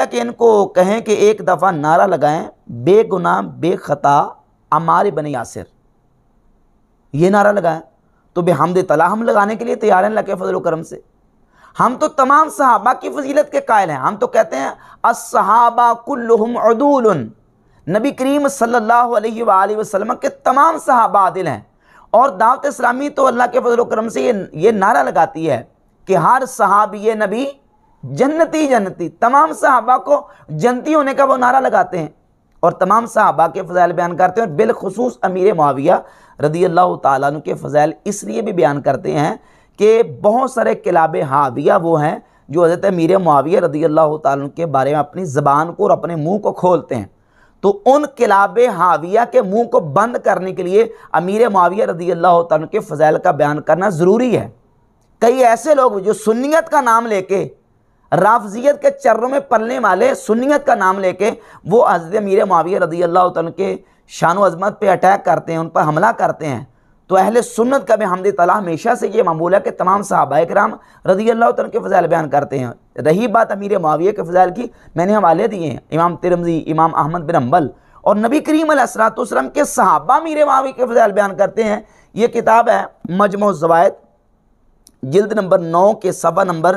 तक इनको कहें कि एक दफ़ा नारा लगाएं बेगुनाह बेखता अमारे बने यासिर ये नारा लगाएं तो हमद तला हम लगाने के लिए तैयार हैं लके फजल करम से हम तो तमाम सहाबा की फजीलत के कायल हैं हम तो कहते हैं असहाबा कुल्लुहुम अदूल नबी करीम सल्लल्लाहु अलैहि वसल्लम के तमाम सहाबा आदिल हैं और दावत इस्लामी तो अल्लाह के फजल करम से ये ये नारा लगाती है कि हर सहाबी नबी जन्नती जन्नती तमाम साहबा को जन्नती होने का वो नारा लगाते हैं और तमाम साहबा के फ़ज़ाइल बयान करते हैं और बिलखसूस अमीर माविया रदी अल्लाह तु के फ़ज़ाइल इसलिए भी बयान करते हैं कि बहुत सारे किलाब हाविया वो हैं जो हज़रत अमीर माविया रदी अल्लाह तु के बारे में अपनी ज़बान को और अपने मुँह को खोलते हैं तो उन किलाब हाविया के मुँह को बंद करने के लिए अमीर माविया रदी अल्लाह तु के फ़ज़ाइल का बयान करना ज़रूरी है कई ऐसे लोग जो सुन्नीत का नाम लेके राफजियत के चर्रों में पलने वाले सुनीत का नाम लेके वो हजरत मीर माविया रजी अल्लाह तन के शान अजमत पे अटैक करते हैं उन पर हमला करते हैं तो अहले सुन्नत का भी हमद तला हमेशा से ये मामूल है कि तमाम साहबा कराम रजी अल्लाह तन के फ़जाइल बयान करते हैं रही बात अमीर माविया के फ़जाइल की मैंने हवाले दिए हैं इमाम तिरमजी इमाम अहमद बिन अम्बल और नबी करीम असरातम के सहाबा मीर मावी के फ़जाइल बयान करते हैं ये किताब है मजमो जवायद जल्द नंबर नौ के सबा नंबर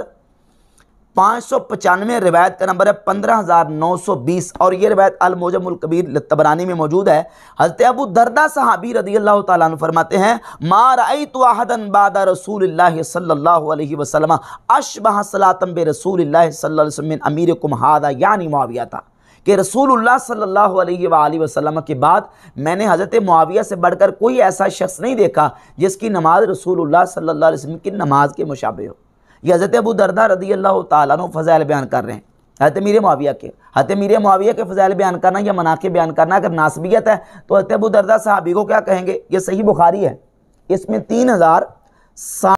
पाँच सौ पचानवे रिवायत का नंबर है पंद्रह हज़ार नौ सौ बीस और ये रिवायत अलमोजमकबीर तबरानी में मौजूद है हज़रत अबू दरदा साहबी रदी अल्लाह तन फरमाते हैं आई तो आहदन बाद रसूल सल्लाम वसलम अशबह सलातम बे रसूल सल्लम अमीर कुमहादा यानी मुआविया था कि रसूलुल्लाह सल्लल्लाहु अलैहि वसल्लम के बाद मैंने हज़रत मुआविया से बढ़कर कोई ऐसा शख्स नहीं देखा जिसकी नमाज़ रसूलुल्लाह सल्लल्लाहु अलैहि वसल्लम की नमाज के मुशाबे हो ये हज़रत अबू दरदा रदी अल्लाह तु फ़ैल बयान कर रहे हैं हत मीर माविया के हत मीर माविया के फ़ैल बयान करना या के बयान करना अगर नासबियत है तो हत अबू दरदा साहबी को क्या कहेंगे ये सही बुखारी है इसमें तीन हज़ार सात